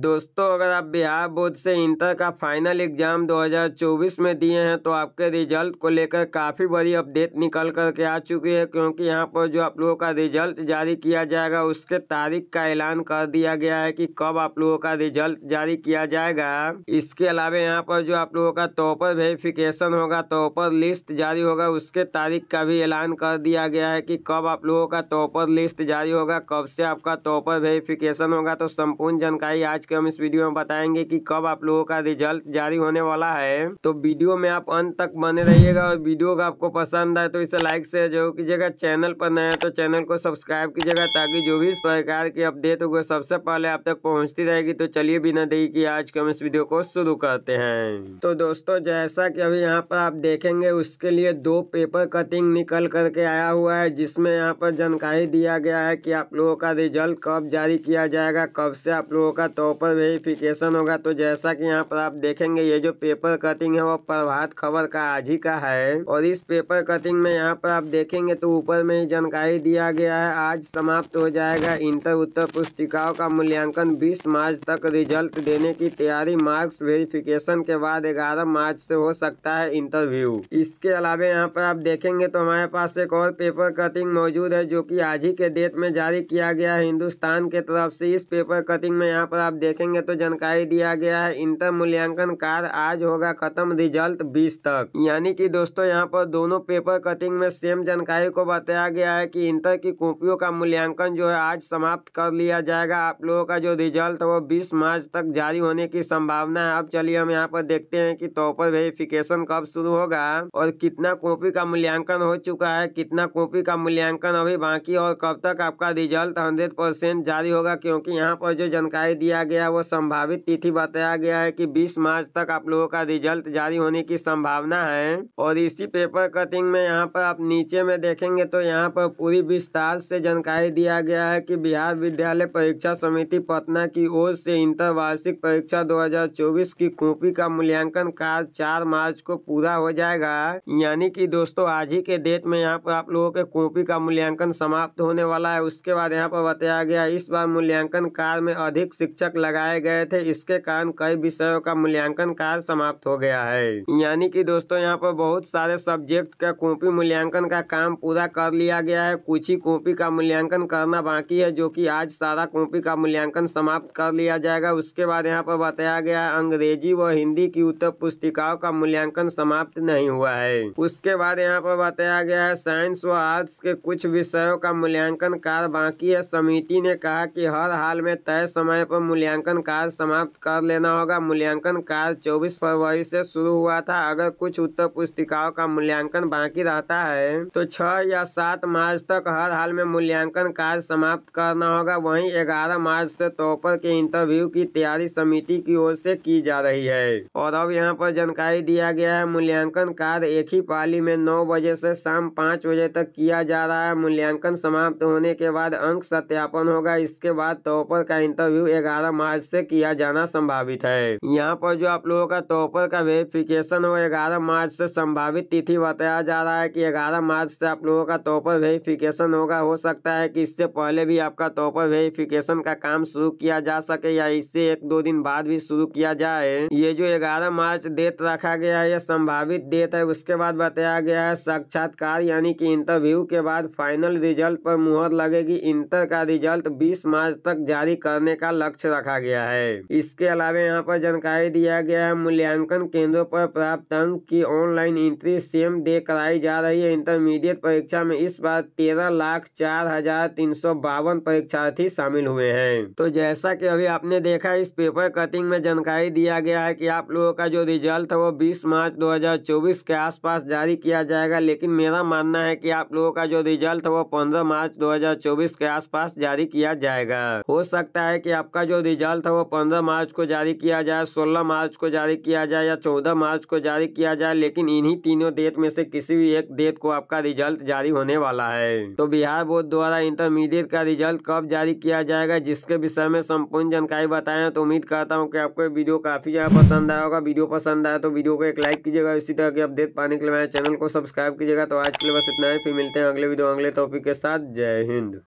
दोस्तों अगर आप बिहार बोर्ड से इंटर का फाइनल एग्ज़ाम 2024 में दिए हैं तो आपके रिजल्ट को लेकर काफ़ी बड़ी अपडेट निकल कर के आ चुकी है क्योंकि यहां पर जो आप लोगों का रिजल्ट जारी किया जाएगा उसके तारीख का ऐलान कर दिया गया है कि कब आप लोगों का रिजल्ट जारी किया जाएगा इसके अलावा यहाँ पर जो आप लोगों का टॉपर वेरिफिकेशन होगा टॉपर लिस्ट जारी होगा उसके तारीख का भी ऐलान कर दिया गया है कि कब आप लोगों का टॉपर लिस्ट जारी होगा कब से आपका टॉपर वेरिफिकेशन होगा तो संपूर्ण जानकारी आज के हम इस वीडियो में बताएंगे कि कब आप लोगों का रिजल्ट जारी होने वाला है तो वीडियो में आप अंत तक बने रहिएगा और वीडियो का आपको पसंद आए तो इसे लाइक शेयर जरूर कीजिएगा चैनल पर नए तो चैनल को सब्सक्राइब कीजिएगा ताकि जो भी इस प्रकार की अपडेट होगी सबसे पहले आप तक पहुँचती रहेगी तो चलिए बिना देरी की आज के हम इस वीडियो को शुरू करते हैं तो दोस्तों जैसा की अभी यहाँ पर आप देखेंगे उसके लिए दो पेपर कटिंग निकल करके आया हुआ है जिसमें यहाँ पर जानकारी दिया गया है कि आप लोगों का रिजल्ट कब जारी किया जाएगा कब से आप लोगों का तो प्रॉपर वेरिफिकेशन होगा तो जैसा कि यहाँ पर आप देखेंगे ये जो पेपर कटिंग है वो प्रभात खबर का आज ही का है और इस पेपर कटिंग में यहाँ पर आप देखेंगे तो ऊपर में ही जानकारी दिया गया है आज समाप्त हो जाएगा इंटर उत्तर पुस्तिकाओं का मूल्यांकन बीस मार्च तक रिजल्ट देने की तैयारी मार्क्स वेरिफिकेशन के बाद ग्यारह मार्च से हो सकता है इंटरव्यू इसके अलावा यहाँ पर आप देखेंगे तो हमारे पास एक और पेपर कटिंग मौजूद है जो की आज ही के डेट में जारी किया गया है हिंदुस्तान के तरफ से इस पेपर कटिंग में यहाँ पर आप देखेंगे तो जानकारी दिया गया है इंटर मूल्यांकन कार्य आज होगा खत्म रिजल्ट बीस तक यानी कि दोस्तों यहाँ पर दोनों पेपर कटिंग में सेम जानकारी को बताया गया है कि इंटर की कॉपियों का मूल्यांकन जो है आज समाप्त कर लिया जाएगा आप लोगों का जो रिजल्ट वो बीस मार्च तक जारी होने की संभावना है अब चलिए हम यहाँ पर देखते हैं कि टॉपर वेरिफिकेशन कब शुरू होगा और कितना कॉपी का मूल्यांकन हो चुका है कितना कॉपी का मूल्यांकन अभी बाकी और कब तक आपका रिजल्ट हंड्रेड जारी होगा क्योंकि यहाँ पर जो जानकारी दिया गया गया है वो संभावित तिथि बताया गया है कि 20 मार्च तक आप लोगों का रिजल्ट जारी होने की संभावना है और इसी पेपर कटिंग में यहाँ पर आप नीचे में देखेंगे तो यहाँ पर पूरी विस्तार से जानकारी दिया गया है कि बिहार विद्यालय परीक्षा समिति पटना की ओर से इंटर वार्षिक परीक्षा दो की कॉपी का मूल्यांकन कार्य चार मार्च को पूरा हो जाएगा यानी की दोस्तों आज ही के डेट में यहाँ पर आप लोगों के कॉपी का मूल्यांकन समाप्त होने वाला है उसके बाद यहाँ पर बताया गया इस बार मूल्यांकन कार्य में अधिक शिक्षक लगाए गए थे इसके कारण कई विषयों का मूल्यांकन कार्य समाप्त हो गया है यानी कि दोस्तों यहाँ पर बहुत सारे सब्जेक्ट का कॉपी मूल्यांकन का काम पूरा कर लिया गया है कुछ ही कॉपी का मूल्यांकन करना बाकी है जो कि आज सारा कॉपी का मूल्यांकन समाप्त कर लिया जाएगा उसके बाद यहाँ पर बताया गया है अंग्रेजी व हिंदी की उत्तर पुस्तिकाओं का मूल्यांकन समाप्त नहीं हुआ है उसके बाद यहाँ पर बताया गया है साइंस व आर्ट्स के कुछ विषयों का मूल्यांकन कार्य बाकी है समिति ने कहा की हर हाल में तय समय पर मूल्यांकन मूल्यांकन कार्य समाप्त कर लेना होगा मूल्यांकन कार्य 24 फरवरी से शुरू हुआ था अगर कुछ उत्तर पुस्तिकाओं का मूल्यांकन बाकी रहता है तो छह या सात मार्च तक हर हाल में मूल्यांकन कार्य समाप्त करना होगा वहीं ग्यारह मार्च से टॉपर के इंटरव्यू की तैयारी समिति की ओर से की जा रही है और अब यहाँ पर जानकारी दिया गया है मूल्यांकन कार्य एक ही पाली में नौ बजे से शाम पाँच बजे तक किया जा रहा है मूल्यांकन समाप्त होने के बाद अंक सत्यापन होगा इसके बाद टॉपर तो का इंटरव्यू ग्यारह मार्च मार्च से किया जाना संभावित है यहाँ पर जो आप लोगों का टॉपर का वेरिफिकेशन हो ग्यारह मार्च से संभावित तिथि बताया जा रहा है कि ग्यारह मार्च से आप लोगों का टॉपर वेरिफिकेशन होगा हो सकता है कि इससे पहले भी आपका टॉपर वेरिफिकेशन का काम शुरू किया जा सके या इससे एक दो दिन बाद भी शुरू किया जाए ये जो ग्यारह मार्च डेट रखा गया है यह संभावित डेट है उसके बाद बताया गया है साक्षात्कार यानी कि इंटरव्यू के बाद फाइनल रिजल्ट पर मुहर लगेगी इंटर का रिजल्ट 20 मार्च तक जारी करने का लक्ष्य रखा रखा गया है इसके अलावा यहाँ पर जानकारी दिया गया है मूल्यांकन केंद्रों पर प्राप्त अंक की ऑनलाइन एंट्री सेम डे कराई जा रही है इंटरमीडिएट परीक्षा में इस बार तेरह लाख चार हजार तीन सौ बावन परीक्षार्थी शामिल हुए हैं तो जैसा कि अभी आपने देखा इस पेपर कटिंग में जानकारी दिया गया है कि आप लोगों का जो रिजल्ट है वो 20 मार्च 2024 के आसपास जारी किया जाएगा लेकिन मेरा मानना है कि आप लोगों का जो रिजल्ट है वो पंद्रह मार्च चौबीस के पास जारी किया जाएगा हो सकता है की आपका जो रिजल्ट था वो पंद्रह मार्च को जारी किया जाए सोलह मार्च को जारी किया जाए या चौदह मार्च को जारी किया जाए लेकिन इन्हीं तीनों डेट में से किसी भी एक डेट को आपका रिजल्ट जारी होने वाला है तो बिहार बोर्ड द्वारा इंटरमीडिएट का रिजल्ट कब जारी किया जाएगा जिसके विषय में संपूर्ण जानकारी बताए तो उम्मीद करता हूँ की आपको वीडियो काफी ज्यादा पसंद आया होगा वीडियो पसंद आया तो वीडियो को एक लाइक कीजिएगा इसी तरह की अपडेट पाने के लिए मेरे चैनल को सब्सक्राइब कीजिएगा तो आज के लिए बस इतना ही फिर मिलते हैं अगले वीडियो अगले टॉपिक के साथ जय हिंद